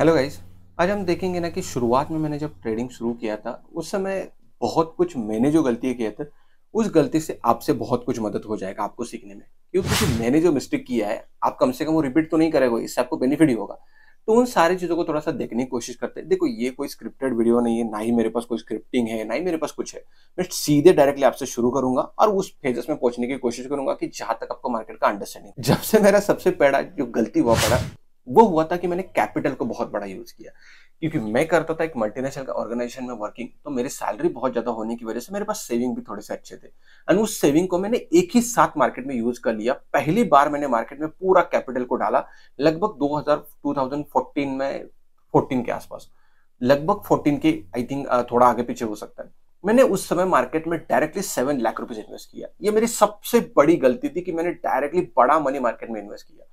hello guys आज हम देखेंगे ना कि शुरुआत में मैंने जब ट्रेडिंग शुरू किया था उस समय बहुत कुछ मैंने जो गलती किया था उस गलती से आपसे बहुत कुछ मदद हो जाएगा आपको सीखने में क्योंकि मैंने जो मिस्टेक किया है आप कम से कम वो रिपीट तो नहीं करेगा इससे आपको बेनिफिट ही होगा तो उन सारी चीज़ों को थोड़ा सा देखने की कोशिश करते हैं देखो ये कोई स्क्रिप्टेड वीडियो नहीं है ना ही मेरे पास कोई स्क्रिप्टिंग है ना ही मेरे पास कुछ है मैं सीधे डायरेक्टली आपसे शुरू करूंगा और उस फेजस में पहुंचने की कोशिश करूंगा कि जहां तक आपको मार्केट का अंडरस्टैंडिंग जब से मेरा सबसे पैड़ा जो गलती हुआ पड़ा वो हुआ था कि मैंने कैपिटल को बहुत बड़ा यूज किया क्योंकि मैं करता था एक मल्टीनेशनल ऑर्गेनाइजेशन में वर्किंग तो मेरी सैलरी बहुत ज्यादा होने की वजह से मेरे पास सेविंग भी थोड़े से अच्छे थे एंड उस सेविंग को मैंने एक ही साथ मार्केट में यूज कर लिया पहली बार मैंने मार्केट में पूरा कैपिटल को डाला लगभग दो 2014 में फोर्टीन के आसपास लगभग फोर्टीन के आई थिंक थोड़ा आगे पीछे हो सकता है मैंने उस समय मार्केट में directly seven lakh rupees invest किया ये मेरी सबसे बड़ी गलती थी कि मैंने डायरेक्टली बड़ा मनी मार्केट में इन्वेस्ट किया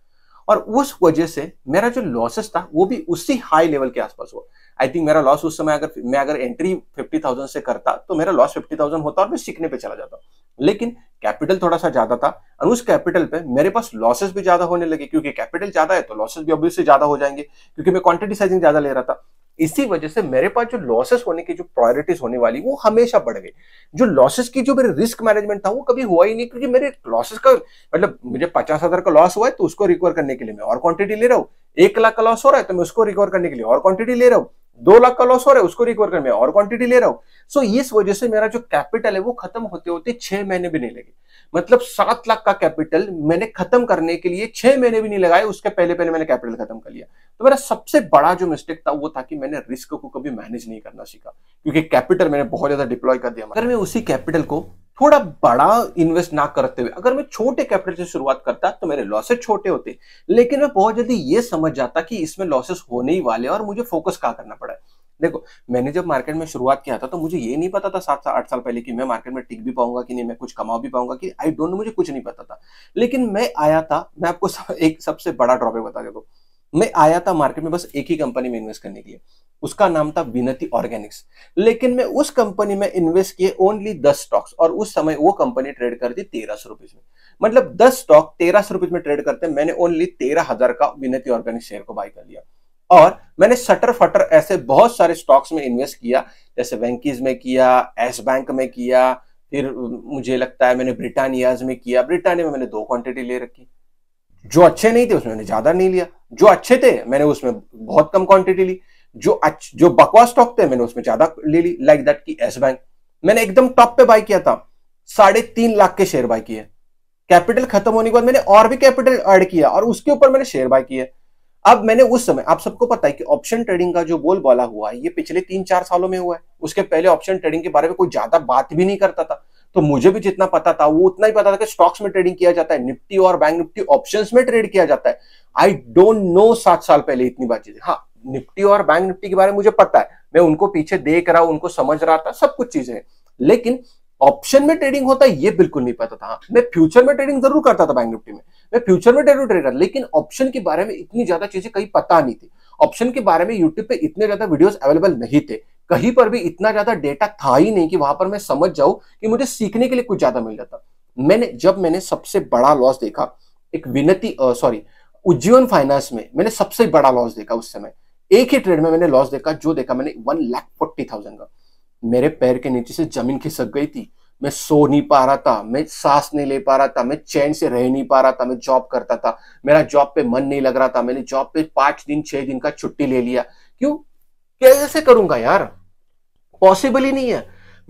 और उस वजह से मेरा जो लॉसेस था वो भी उसी हाई लेवल के आसपास हुआ आई थिंक मेरा लॉस उस समय अगर मैं अगर एंट्री फिफ्टी थाउजेंड से करता तो मेरा लॉस फिफ्टी थाउजेंड होता और मैं सीखने पे चला जाता लेकिन कैपिटल थोड़ा सा ज्यादा था और उस कैपिटल पे मेरे पास लॉसेस भी ज्यादा होने लगे क्योंकि कैपिटल ज्यादा है तो लॉसेस भी ऑब्वियसली ज्यादा हो जाएंगे क्योंकि मैं क्वांटिटी साइजिंग ज्यादा ले रहा था इसी वजह से मेरे पास जो लॉसेस होने की जो प्रायोरिटीज होने वाली वो हमेशा बढ़ गई जो लॉसेस की जो मेरे रिस्क मैनेजमेंट था वो कभी हुआ ही नहीं क्योंकि मेरे लॉसेस का मतलब मुझे पचास हजार का लॉस हुआ है तो उसको रिकवर करने के लिए मैं और क्वांटिटी ले रहा हूँ एक लाख का लॉस हो रहा है तो मैं उसको रिकवर करने के लिए और क्वांटिटी ले रहा हूँ दो लाख का लॉस हो रहा है उसको रिकवर करने और क्वांटिटी ले रहा हूँ सो so, इस वजह से मेरा जो कैपिटल है वो खत्म होते होते छह महीने भी नहीं लगे मतलब सात लाख का कैपिटल मैंने खत्म करने के लिए छह महीने भी नहीं लगाए उसके पहले पहले मैंने कैपिटल खत्म कर लिया तो मेरा सबसे बड़ा जो मिस्टेक था वो था कि मैंने रिस्क को कभी मैनेज नहीं करना सीखा क्योंकि कैपिटल मैंने बहुत ज्यादा डिप्लॉय कर दिया अगर मैं उसी कैपिटल को थोड़ा बड़ा इन्वेस्ट ना करते हुए अगर मैं छोटे कैपिटल से शुरुआत करता तो मेरे लॉसेस छोटे होते लेकिन मैं बहुत जल्दी ये समझ जाता कि इसमें लॉसेस होने ही वाले और मुझे फोकस कहा करना पड़ा है देखो मैंने जब मार्केट में शुरुआत किया था तो मुझे ये नहीं पता था सात से आठ साल पहले कि मैं मार्केट में टिक भी पाऊंगा कि नहीं मैं कुछ कमा भी पाऊंगा कि आई डोंट नो मुझे कुछ नहीं पता था लेकिन मैं आया था मैं आपको एक सबसे बड़ा ड्रॉबैक बता देता हूँ मैं आया था मार्केट में बस एक ही कंपनी में इन्वेस्ट करने के लिए उसका नाम था विनती ऑर्गेनिक्स लेकिन मैं उस कंपनी में इन्वेस्ट किए ओनली दस स्टॉक्स और उस समय वो कंपनी ट्रेड करती तेरह सौ रुपीज में मतलब दस स्टॉक तेरह सौ रुपीज में ट्रेड करते मैंने ओनली तेरह हजार का विनती ऑर्गेनिक शेयर को बाय कर लिया और मैंने सटर फटर ऐसे बहुत सारे स्टॉक्स में इन्वेस्ट किया जैसे बैंकिज में किया एस बैंक में किया फिर मुझे लगता है मैंने ब्रिटानियाज में किया ब्रिटानिया में मैंने दो क्वांटिटी ले रखी जो अच्छे नहीं थे उसमें मैंने ज्यादा नहीं लिया जो अच्छे थे मैंने उसमें बहुत कम क्वांटिटी ली जो अच्छ, जो बकवास स्टॉक थे मैंने उसमें ज्यादा ले ली लाइक दैट की एस बैंक मैंने एकदम टॉप पे बाय किया था साढ़े तीन लाख के शेयर बाय किए कैपिटल खत्म होने के बाद मैंने और भी कैपिटल ऐड किया और उसके ऊपर मैंने शेयर बाय किया अब मैंने उस समय आप सबको पता है कि ऑप्शन ट्रेडिंग का जो बोल बोला हुआ है ये पिछले तीन चार सालों में हुआ है उसके पहले ऑप्शन ट्रेडिंग के बारे में कोई ज्यादा बात भी नहीं करता था तो मुझे भी जितना पता था वो उतना ही पता था कि स्टॉक्स में ट्रेडिंग किया जाता है निफ्टी और बैंक निफ्टी ऑप्शन में ट्रेड किया जाता है आई डोंट नो सात साल पहले इतनी बात चीजें हाँ निफ्टी और बैंक निफ्टी के बारे में मुझे पता है मैं उनको पीछे देख रहा हूं उनको समझ रहा था सब कुछ चीजें लेकिन ऑप्शन में ट्रेडिंग होता है ये बिल्कुल नहीं पता था मैं फ्यूचर में ट्रेडिंग जरूर करता था बैंक निफ्टी में मैं फ्यूचर में ट्रेडिंग ट्रेडर लेकिन ऑप्शन के बारे में इतनी ज्यादा चीजें कहीं पता नहीं थी ऑप्शन के बारे में यूट्यूब पे इतने ज्यादा वीडियोस अवेलेबल नहीं थे कहीं पर भी इतना ज्यादा डेटा था ही नहीं कि वहां पर मैं समझ जाऊं कि मुझे सीखने के लिए कुछ ज्यादा मिल जाता मैंने जब मैंने सबसे बड़ा लॉस देखा एक विनती सॉरी उज्जीवन फाइनेंस में मैंने सबसे बड़ा लॉस देखा उस समय एक ही ट्रेड में मैंने लॉस देखा जो देखा मैंने वन लाख फोर्टी थाउजेंड का मेरे पैर के नीचे से जमीन खिसक गई थी मैं सो नहीं पा रहा था मैं सांस नहीं ले पा रहा था मैं चैन से रह नहीं पा रहा था मैं जॉब करता था मेरा जॉब पे मन नहीं लग रहा था मैंने जॉब पे पांच दिन छह दिन का छुट्टी ले लिया क्यों कैसे करूंगा यार पॉसिबल ही नहीं है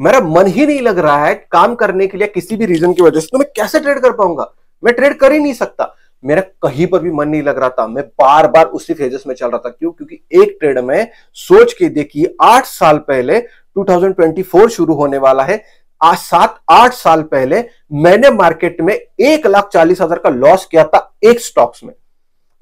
मेरा मन ही नहीं लग रहा है काम करने के लिए किसी भी रीजन की वजह से तो मैं कैसे ट्रेड कर पाऊंगा मैं ट्रेड कर ही नहीं सकता मेरा कहीं पर भी मन नहीं लग रहा था मैं बार बार उसी फेजेस में चल रहा था क्यों क्योंकि एक ट्रेड में सोच के देखिए आठ साल पहले 2024 शुरू होने वाला है आज सात आठ साल पहले मैंने मार्केट में एक लाख चालीस हजार का लॉस किया था एक स्टॉक्स में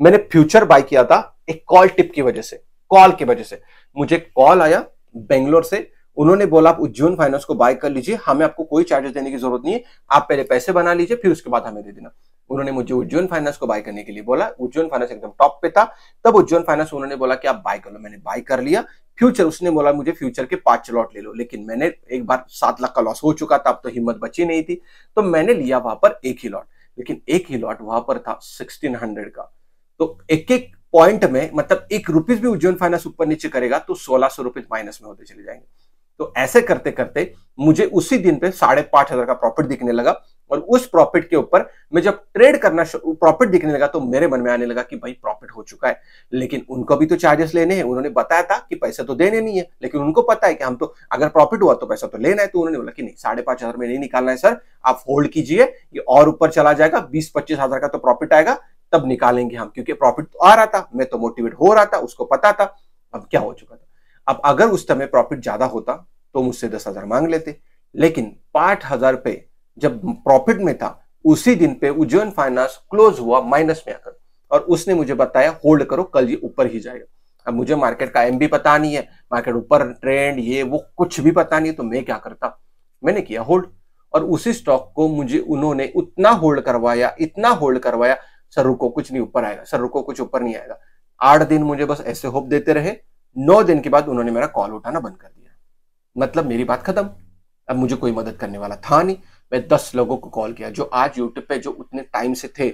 मैंने फ्यूचर बाय किया था एक कॉल टिप की वजह से कॉल की वजह से मुझे कॉल आया बेंगलोर से उन्होंने बोला आप उज्जैन फाइनेंस को बाय कर लीजिए हमें आपको कोई चार्जेस देने की जरूरत नहीं है आप पहले पैसे बना लीजिए फिर उसके बाद हमें दे देना उन्होंने मुझे उज्जैन फाइनेंस को बाय करने के लिए बोला उज्जैन फाइनेंस एकदम टॉप पे था तब उज्जैन फाइनेंस उन्होंने बोला कि आप बाय कर लो मैंने बाय कर लिया फ्यूचर उसने बोला मुझे फ्यूचर के पांच लॉट ले लो लेकिन मैंने एक बार सात लाख का लॉस हो चुका था अब तो हिम्मत बची नहीं थी तो मैंने लिया वहां पर एक ही लॉट लेकिन एक ही लॉट वहां पर था सिक्सटीन हंड्रेड का तो एक एक पॉइंट में मतलब एक रुपीज भी उज्जैन फाइनेंस ऊपर नीचे करेगा तो सोलह सौ रुपीज माइनस में होते चले जाएंगे तो ऐसे करते करते मुझे उसी दिन पे साढ़े पांच हजार का प्रॉफिट दिखने लगा और उस प्रॉफिट के ऊपर मैं जब ट्रेड करना प्रॉफिट दिखने लगा तो मेरे मन में आने लगा कि भाई प्रॉफिट हो चुका है लेकिन उनको भी तो चार्जेस लेने हैं उन्होंने बताया था कि पैसा तो देने नहीं है लेकिन उनको पता है कि हम तो अगर प्रॉफिट हुआ तो पैसा तो लेना है तो उन्होंने बोला कि नहीं साढ़े पांच हजार में नहीं निकालना है सर आप होल्ड कीजिए ये और ऊपर चला जाएगा बीस पच्चीस हजार का तो प्रॉफिट आएगा तब निकालेंगे हम क्योंकि प्रॉफिट तो आ रहा था मैं तो मोटिवेट हो रहा था उसको पता था अब क्या हो चुका था अब अगर उस समय प्रॉफिट ज्यादा होता तो मुझसे दस हजार मांग लेते लेकिन पांच हजार पे जब प्रॉफिट में था उसी दिन पे उज्जैन फाइनेंस क्लोज हुआ माइनस में आकर और उसने मुझे बताया होल्ड करो कल ये ऊपर ही जाएगा अब मुझे मार्केट का एम भी पता नहीं है मार्केट ऊपर ट्रेंड ये वो कुछ भी पता नहीं तो मैं क्या करता मैंने किया होल्ड और उसी स्टॉक को मुझे उन्होंने उतना होल्ड करवाया इतना होल्ड करवाया सर रुको कुछ नहीं ऊपर आएगा सर रुको कुछ ऊपर नहीं आएगा आठ दिन मुझे बस ऐसे होप देते रहे नौ दिन के बाद उन्होंने मेरा कॉल उठाना बंद कर दिया मतलब मेरी बात खत्म अब मुझे कोई मदद करने वाला था नहीं मैं दस लोगों को कॉल किया जो आज यूट्यूब पे जो उतने टाइम से थे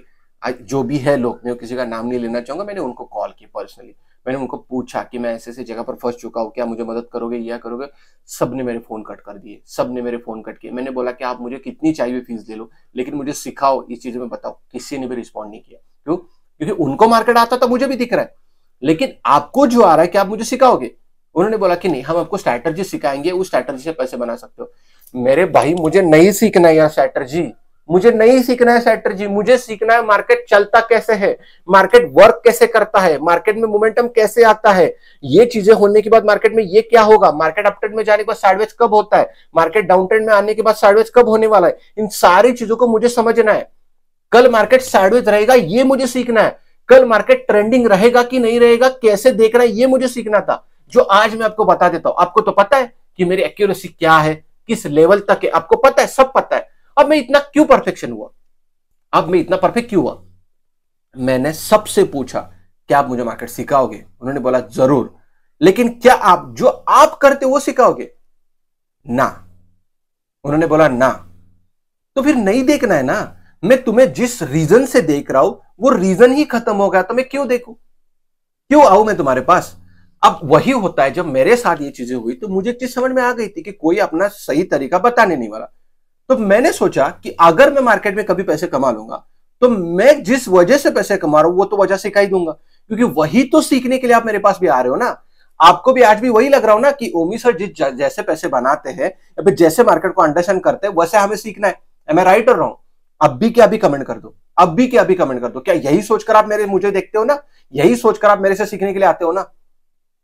आज जो भी है लोग मैं किसी का नाम नहीं लेना चाहूंगा मैंने उनको कॉल किया पर्सनली मैंने उनको पूछा कि मैं ऐसे ऐसे जगह पर फंस चुका हूँ क्या मुझे मदद करोगे या करोगे सब ने मेरे फ़ोन कट कर दिए सब ने मेरे फ़ोन कट किए मैंने बोला कि आप मुझे कितनी चाहिए फीस ले लो लेकिन मुझे सिखाओ इस चीज़ में बताओ किसी ने भी रिस्पॉन्ड नहीं किया क्यों क्योंकि उनको मार्केट आता था मुझे भी दिख रहा है लेकिन आपको जो आ रहा है कि आप मुझे सिखाओगे उन्होंने बोला कि नहीं हम आपको स्ट्रैटर्जी सिखाएंगे उस स्ट्रैटर्जी से पैसे बना सकते हो मेरे भाई मुझे नहीं सीखना है यार स्ट्रैटर्जी मुझे नहीं सीखना है स्ट्रैटर्जी मुझे सीखना है मार्केट चलता कैसे है मार्केट वर्क कैसे करता है मार्केट में मोमेंटम कैसे आता है ये चीजें होने के बाद मार्केट में ये क्या होगा मार्केट अपट्रेंड में जाने के बाद साइडवेज कब होता है मार्केट डाउन ट्रेंड में आने के बाद साइडवेज कब होने वाला है इन सारी चीजों को मुझे समझना है कल मार्केट साइडवेज रहेगा ये मुझे सीखना है कल मार्केट ट्रेंडिंग रहेगा कि नहीं रहेगा कैसे देख रहा है ये मुझे सीखना था जो आज मैं आपको बता देता हूं आपको तो पता है कि मेरी एक्यूरेसी क्या है किस लेवल तक है आपको पता है सब पता है अब मैं इतना क्यों परफेक्शन हुआ अब मैं इतना परफेक्ट क्यों हुआ मैंने सबसे पूछा क्या आप मुझे मार्केट सिखाओगे उन्होंने बोला जरूर लेकिन क्या आप जो आप करते वो सिखाओगे ना उन्होंने बोला ना तो फिर नहीं देखना है ना मैं तुम्हें जिस रीजन से देख रहा हूं वो रीजन ही खत्म हो गया तो मैं क्यों देखू क्यों आऊ मैं तुम्हारे पास अब वही होता है जब मेरे साथ ये चीजें हुई तो मुझे चीज समझ में आ गई थी कि कोई अपना सही तरीका बताने नहीं वाला तो मैंने सोचा कि अगर मैं मार्केट में कभी पैसे कमा लूंगा तो मैं जिस वजह से पैसे कमा रहा हूं वो तो वजह सिखाई ही दूंगा क्योंकि वही तो सीखने के लिए आप मेरे पास भी आ रहे हो ना आपको भी आज भी वही लग रहा हो ना कि ओमी सर जिस जैसे पैसे बनाते हैं जैसे मार्केट को अंडरस्टैंड करते हैं वैसे हमें सीखना है मैं राइट और रहा हूं अब भी क्या अभी कमेंट कर दो अब भी क्या अभी कमेंट कर दो क्या यही सोचकर आप मेरे मुझे देखते हो ना यही सोचकर आप मेरे से सीखने के लिए आते हो ना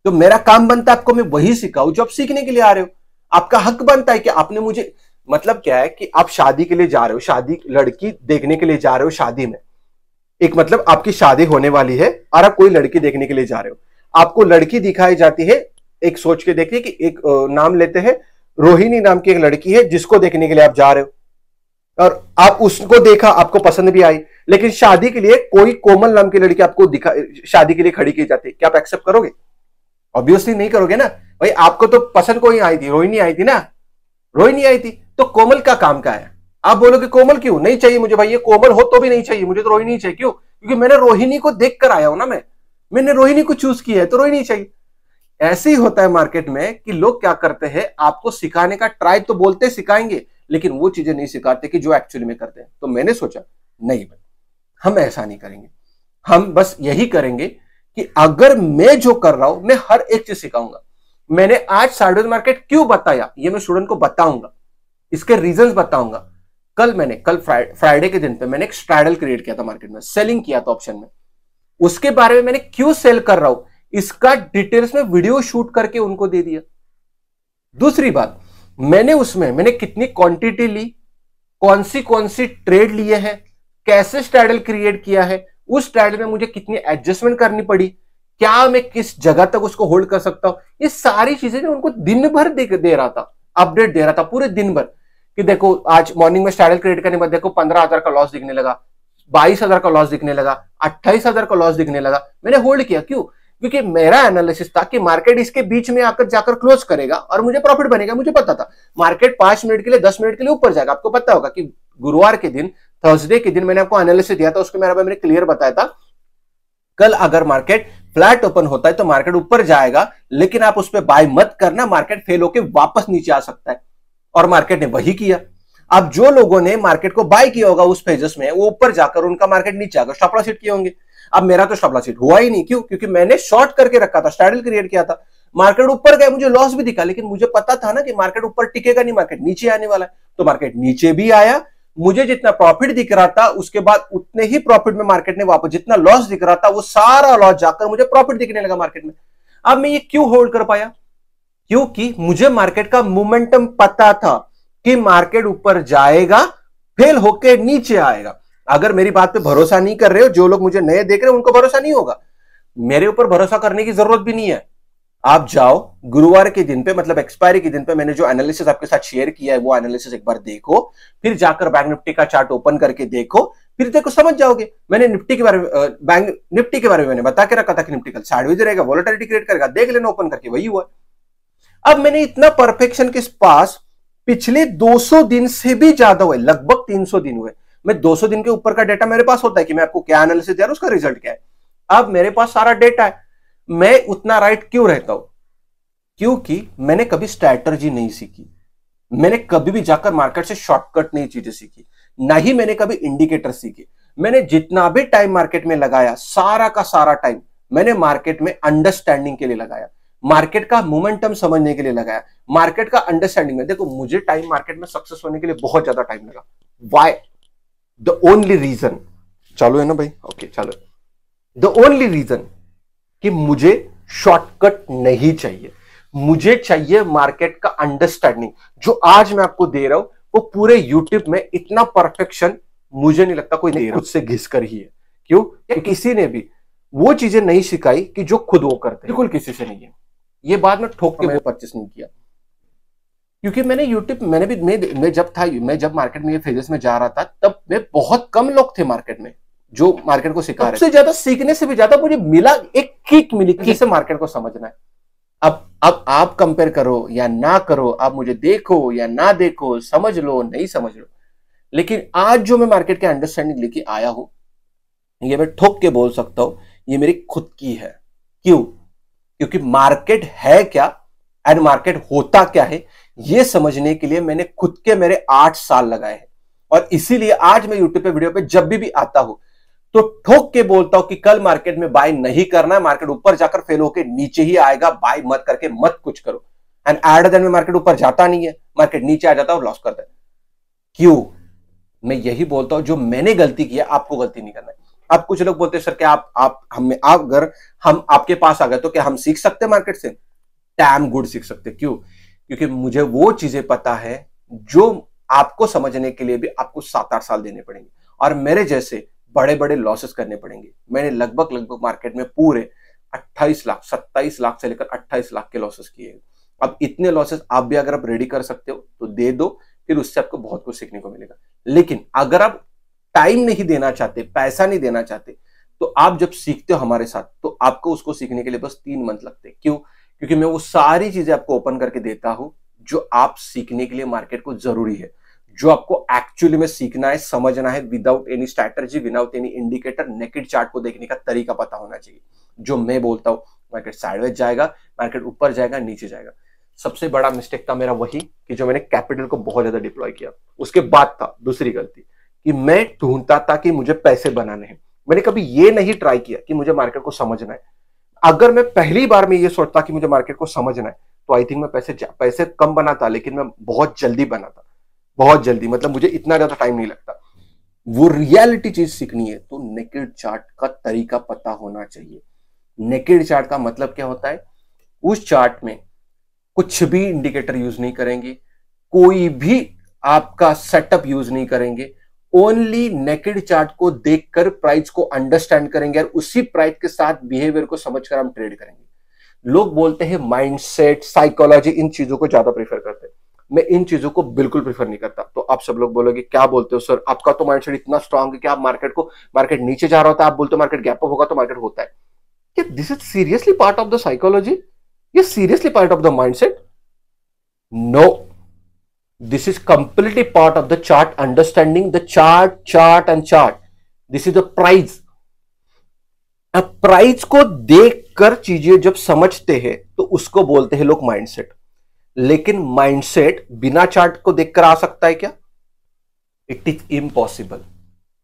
तो मेरा काम बनता है आपको मैं वही सिखाऊ जो आप सीखने के लिए आ रहे हो आपका हक बनता है कि आपने मुझे मतलब क्या है कि आप शादी के लिए जा रहे हो शादी लड़की देखने के लिए जा रहे हो शादी में एक मतलब आपकी शादी होने वाली है और आप कोई लड़की देखने के लिए जा रहे हो आपको लड़की दिखाई जाती है एक सोच के देखिए कि एक नाम लेते हैं रोहिणी नाम की एक लड़की है जिसको देखने के लिए आप जा रहे हो और आप उसको देखा आपको पसंद भी आई लेकिन शादी के लिए कोई कोमल नाम की लड़की आपको दिखा शादी के लिए खड़ी की जाती है क्या आप एक्सेप्ट करोगे ऑब्वियसली नहीं करोगे ना भाई आपको तो पसंद कोई आई थी रोहिणी आई थी ना रोहिणी आई थी तो कोमल का काम का है आप बोलोगे कोमल क्यों नहीं चाहिए मुझे भाई ये कोमल हो तो भी नहीं चाहिए मुझे तो रोहिणी चाहिए क्यों क्योंकि मैंने रोहिणी को देख कर आया हूं ना मैं मैंने रोहिणी को चूज किया है तो रोहिणी चाहिए ऐसे ही होता है मार्केट में कि लोग क्या करते हैं आपको सिखाने का ट्राई तो बोलते सिखाएंगे लेकिन वो चीजें नहीं सिखाते कि जो एक्चुअली में करते हैं तो मैंने सोचा नहीं भाई हम ऐसा नहीं करेंगे हम बस यही करेंगे कि अगर मैं जो कर रहा हूं मैं हर एक चीज सिखाऊंगा मैंने आज सार्डोज मार्केट क्यों बताया ये मैं स्टूडेंट को बताऊंगा इसके रीजन बताऊंगा कल मैंने कल फ्राइडे फ्राइडे के दिन पे मैंने एक स्ट्रैडल क्रिएट किया था मार्केट में सेलिंग किया था ऑप्शन में उसके बारे में मैंने क्यों सेल कर रहा हूं इसका डिटेल्स में वीडियो शूट करके उनको दे दिया दूसरी बात मैंने उसमें मैंने कितनी क्वांटिटी ली कौन सी कौन सी ट्रेड लिए हैं कैसे स्टैडल क्रिएट किया है उस स्टैडल में मुझे कितनी एडजस्टमेंट करनी पड़ी क्या मैं किस जगह तक उसको होल्ड कर सकता हूं ये सारी चीजें जो उनको दिन भर दे, दे रहा था अपडेट दे रहा था पूरे दिन भर कि देखो आज मॉर्निंग में स्टैडल क्रिएट करने बाद देखो पंद्रह हजार का लॉस दिखने लगा बाईस हजार का लॉस दिखने लगा अट्ठाईस हजार का लॉस दिखने लगा मैंने होल्ड किया क्यों क्योंकि मेरा एनालिसिस था कि मार्केट इसके बीच में आकर जाकर क्लोज करेगा और मुझे प्रॉफिट बनेगा मुझे पता था मार्केट पांच मिनट के लिए दस मिनट के लिए ऊपर जाएगा आपको पता होगा कि गुरुवार के दिन थर्सडे के दिन मैंने आपको एनालिसिस दिया था उसके मेरा मैंने क्लियर बताया था कल अगर मार्केट फ्लैट ओपन होता है तो मार्केट ऊपर जाएगा लेकिन आप उस पर बाय मत करना मार्केट फेल होकर वापस नीचे आ सकता है और मार्केट ने वही किया अब जो लोगों ने मार्केट को बाय किया होगा उस फेजस में वो ऊपर जाकर उनका मार्केट नीचे आकर स्टॉप लॉस हिट किए होंगे अब मेरा तो स्टॉप लॉस हिट हुआ ही नहीं क्यों क्योंकि मैंने शॉर्ट करके रखा था स्टैडल क्रिएट किया था मार्केट ऊपर गया मुझे लॉस भी दिखा लेकिन मुझे पता था ना कि मार्केट ऊपर टिकेगा नहीं मार्केट नीचे आने वाला है तो मार्केट नीचे भी आया मुझे जितना प्रॉफिट दिख रहा था उसके बाद उतने ही प्रॉफिट में मार्केट ने वापस जितना लॉस दिख रहा था वो सारा लॉस जाकर मुझे प्रॉफिट दिखने लगा मार्केट में अब मैं ये क्यों होल्ड कर पाया क्योंकि मुझे मार्केट का मोमेंटम पता था कि मार्केट ऊपर जाएगा फेल होकर नीचे आएगा अगर मेरी बात पे भरोसा नहीं कर रहे हो जो लोग मुझे नए देख रहे हो उनको भरोसा नहीं होगा मेरे ऊपर भरोसा करने की जरूरत भी नहीं है आप जाओ गुरुवार के दिन पे मतलब एक्सपायरी के दिन पे मैंने जो एनालिसिस आपके साथ शेयर किया है वो एनालिसिस एक बार देखो फिर जाकर बैंक निफ्टी का चार्ट ओपन करके देखो फिर देखो समझ जाओगे मैंने निफ्टी के बारे में बैंक निफ्टी के बारे में मैंने बता के रखा था कि निफ्टी कल साइडवेज रहेगा वॉलेटिलिटी क्रिएट करेगा देख लेना ओपन करके वही हुआ अब मैंने इतना परफेक्शन के पास पिछले 200 दिन से भी ज्यादा हुए लगभग 300 दिन हुए मैं 200 दिन के ऊपर का डाटा मेरे पास होता है कि मैं आपको क्या एनालिसिस दे रहा हूं उसका रिजल्ट क्या है अब मेरे पास सारा डेटा है मैं उतना राइट क्यों रहता हूं क्योंकि मैंने कभी स्ट्रैटर्जी नहीं सीखी मैंने कभी भी जाकर मार्केट से शॉर्टकट नहीं चीजें सीखी ना ही मैंने कभी इंडिकेटर सीखे मैंने जितना भी टाइम मार्केट में लगाया सारा का सारा टाइम मैंने मार्केट में अंडरस्टैंडिंग के लिए लगाया मार्केट का मोमेंटम समझने के लिए लगाया मार्केट का अंडरस्टैंडिंग में देखो मुझे टाइम मार्केट में सक्सेस होने के लिए बहुत ज्यादा टाइम लगा वाई द ओनली रीजन चालू है ना भाई ओके चालू द ओनली रीजन कि मुझे शॉर्टकट नहीं चाहिए मुझे चाहिए मार्केट का अंडरस्टैंडिंग जो आज मैं आपको दे रहा हूं वो पूरे यूट्यूब में इतना परफेक्शन मुझे नहीं लगता कोई नहीं खुद से घिस कर ही है क्यों या किसी ने भी वो चीजें नहीं सिखाई कि जो खुद वो करते बिल्कुल किसी से नहीं है ये बात में ठोक के परचेस नहीं किया क्योंकि मैंने यूट्यूब मैंने भी मैं, मैं जब था मैं जब मार्केट में ये फेजेस में जा रहा था तब मैं बहुत कम लोग थे मार्केट में जो मार्केट को सिखा रहे ज्यादा सीखने से भी ज्यादा मुझे मिला एक किक मिली किसे मार्केट को समझना है अब अब आप कंपेयर करो या ना करो आप मुझे देखो या ना देखो समझ लो नहीं समझ लो लेकिन आज जो मैं मार्केट के अंडरस्टैंडिंग लेके आया हूं ये मैं ठोक के बोल सकता हूं ये मेरी खुद की है क्यों क्योंकि मार्केट है क्या एंड मार्केट होता क्या है ये समझने के लिए मैंने खुद के मेरे आठ साल लगाए हैं और इसीलिए आज मैं यूट्यूब पे वीडियो पे जब भी, भी आता हूं तो ठोक के बोलता हूं कि कल मार्केट में बाय नहीं करना है मार्केट ऊपर जाकर फेल होकर नीचे ही आएगा बाय मत करके मत कुछ करो एंड एड में मार्केट ऊपर जाता नहीं है मार्केट नीचे आ जाता है और लॉस करता है क्यों मैं यही बोलता हूं जो मैंने गलती की है आपको गलती नहीं करना है अब कुछ लोग बोलते सर क्या आप आप हम अगर हम आपके पास आ गए तो क्या हम सीख सकते मार्केट से टैम गुड सीख सकते क्यों क्योंकि मुझे वो चीजें पता है जो आपको समझने के लिए भी आपको सात आठ साल देने पड़ेंगे और मेरे जैसे बड़े बड़े लॉसेस करने पड़ेंगे मैंने लगभग लगभग मार्केट में पूरे 28 लाख 27 लाख से लेकर 28 लाख के लॉसेस किए अब इतने लॉसेस आप भी अगर आप रेडी कर सकते हो तो दे दो फिर उससे आपको बहुत कुछ सीखने को मिलेगा लेकिन अगर आप टाइम नहीं देना चाहते पैसा नहीं देना चाहते तो आप जब सीखते हो हमारे साथ तो आपको उसको सीखने के लिए बस तीन मंथ लगते क्यों क्योंकि मैं वो सारी चीजें आपको ओपन करके देता हूं जो आप सीखने के लिए मार्केट को जरूरी है जो आपको एक्चुअली में सीखना है समझना है without any strategy without any indicator naked chart को देखने का तरीका पता होना चाहिए जो मैं बोलता हूं मार्केट साइडवेज जाएगा मार्केट ऊपर जाएगा नीचे जाएगा सबसे बड़ा मिस्टेक था मेरा वही कि जो मैंने कैपिटल को बहुत ज्यादा डिप्लॉय किया उसके बाद था दूसरी गलती कि मैं ढूंढता था कि मुझे पैसे बनाने हैं मैंने कभी ये नहीं ट्राई किया कि मुझे मार्केट को समझना है अगर मैं पहली बार में ये सोचता कि मुझे मार्केट को समझना है तो आई थिंक मैं पैसे पैसे कम बनाता लेकिन मैं बहुत जल्दी बनाता बहुत जल्दी मतलब मुझे इतना ज्यादा टाइम नहीं लगता वो रियलिटी चीज सीखनी है तो नेकेड चार्ट का तरीका पता होना चाहिए नेकेड चार्ट का मतलब क्या होता है उस चार्ट में कुछ भी इंडिकेटर यूज नहीं करेंगे कोई भी आपका सेटअप यूज नहीं करेंगे ओनली नेकेड चार्ट को देखकर प्राइस को अंडरस्टैंड करेंगे और उसी प्राइस के साथ बिहेवियर को समझकर हम ट्रेड करेंगे लोग बोलते हैं माइंडसेट साइकोलॉजी इन चीजों को ज्यादा प्रेफर करते हैं मैं इन चीजों को बिल्कुल प्रेफर नहीं करता तो आप सब लोग बोलोगे क्या बोलते हो सर आपका तो माइंडसेट इतना स्ट्रांग है कि आप मार्केट को मार्केट नीचे जा रहा होता है आप बोलते हो मार्केट गैप अप होगा तो मार्केट होता है क्या this is seriously part of the psychology ये seriously part of the mindset no this is completely part of the chart understanding the chart chart and chart this is the price अब price को देखकर चीजें जब समझते हैं तो उसको बोलते हैं लोग माइंडसेट लेकिन माइंडसेट बिना चार्ट को देखकर आ सकता है क्या इट इज इम्पॉसिबल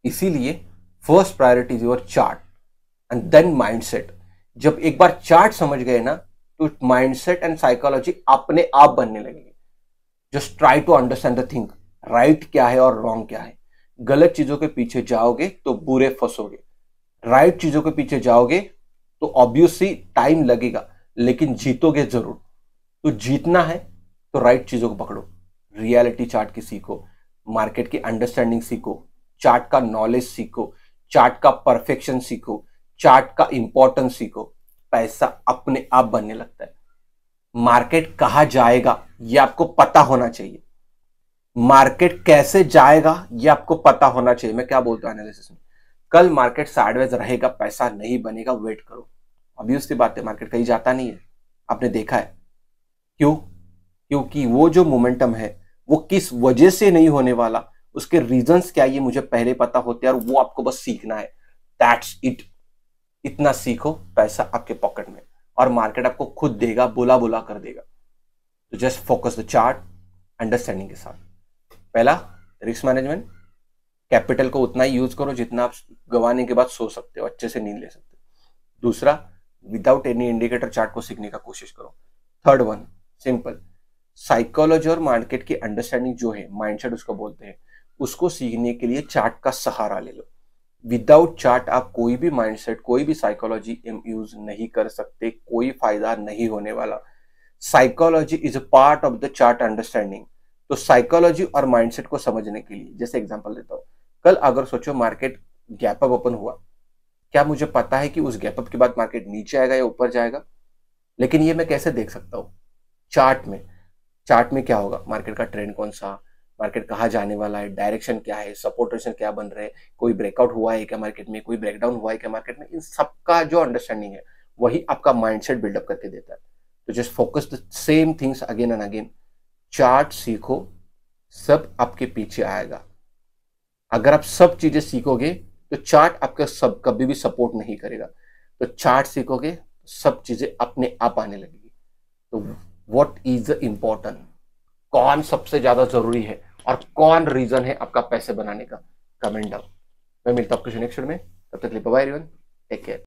इसीलिए first priority is your chart and then mindset जब एक बार चार्ट समझ गए ना तो माइंडसेट एंड साइकोलॉजी अपने आप बनने लगेगी just try to understand the thing right क्या है और रॉन्ग क्या है गलत चीजों के पीछे जाओगे तो बुरे फंसोगे राइट चीजों के पीछे जाओगे तो ऑब्वियसली टाइम लगेगा लेकिन जीतोगे जरूर तो जीतना है तो राइट चीजों को पकड़ो रियलिटी चार्ट की सीखो मार्केट की अंडरस्टैंडिंग सीखो चार्ट का नॉलेज सीखो चार्ट का परफेक्शन सीखो चार्ट का इंपॉर्टेंस सीखो पैसा अपने आप बनने लगता है मार्केट कहा जाएगा यह आपको पता होना चाहिए मार्केट कैसे जाएगा यह आपको पता होना चाहिए मैं क्या बोलता हूं एनालिसिस में कल मार्केट साइडवेज रहेगा पैसा नहीं बनेगा वेट करो अभी उसकी बात है मार्केट कहीं जाता नहीं है आपने देखा है क्यों क्योंकि वो जो मोमेंटम है वो किस वजह से नहीं होने वाला उसके रीजंस क्या ये मुझे पहले पता होते और वो आपको बस सीखना है दैट्स इट इतना सीखो पैसा आपके पॉकेट में और मार्केट आपको खुद देगा बोला बोला कर देगा तो just focus the chart understanding के साथ पहला रिस्क मैनेजमेंट कैपिटल को उतना ही यूज करो जितना आप गवाने के बाद सो सकते हो अच्छे से नींद ले सकते हो दूसरा विदाउट एनी इंडिकेटर चार्ट को सीखने का कोशिश करो थर्ड वन सिंपल साइकोलॉजी और मार्केट की अंडरस्टैंडिंग जो है माइंडसेट उसको बोलते हैं उसको सीखने के लिए चार्ट का सहारा ले लो विदाउट चार्ट आप कोई भी माइंडसेट कोई भी साइकोलॉजी यूज नहीं कर सकते कोई फायदा नहीं होने वाला psychology is a part of the chart understanding तो साइकोलॉजी और माइंडसेट को समझने के लिए जैसे एग्जांपल देता हूँ कल अगर सोचो मार्केट गैप अप ओपन हुआ क्या मुझे पता है कि उस गैप अप के बाद मार्केट नीचे आएगा या ऊपर जाएगा लेकिन ये मैं कैसे देख सकता हूँ चार्ट में चार्ट में क्या होगा मार्केट का ट्रेंड कौन सा मार्केट कहाँ जाने वाला है डायरेक्शन क्या है सपोर्ट क्या बन रहे हैं कोई ब्रेकआउट हुआ है क्या मार्केट में कोई ब्रेकडाउन हुआ है क्या मार्केट में इन सबका जो अंडरस्टैंडिंग है वही आपका माइंडसेट बिल्डअप करके देता है तो just focus the same things again and again chart सीखो सब आपके पीछे आएगा अगर आप सब चीजें सीखोगे तो चार्ट आपका सब कभी भी सपोर्ट नहीं करेगा तो चार्ट सीखोगे सब चीजें अपने आप आने लगेगी तो व्हाट इज द इंपॉर्टेंट कौन सबसे ज्यादा जरूरी है और कौन रीजन है आपका पैसे बनाने का कमेंट डाउन मैं मिलता हूं आपको नेक्स्ट में तब तक लिए बाय एवरीवन टेक केयर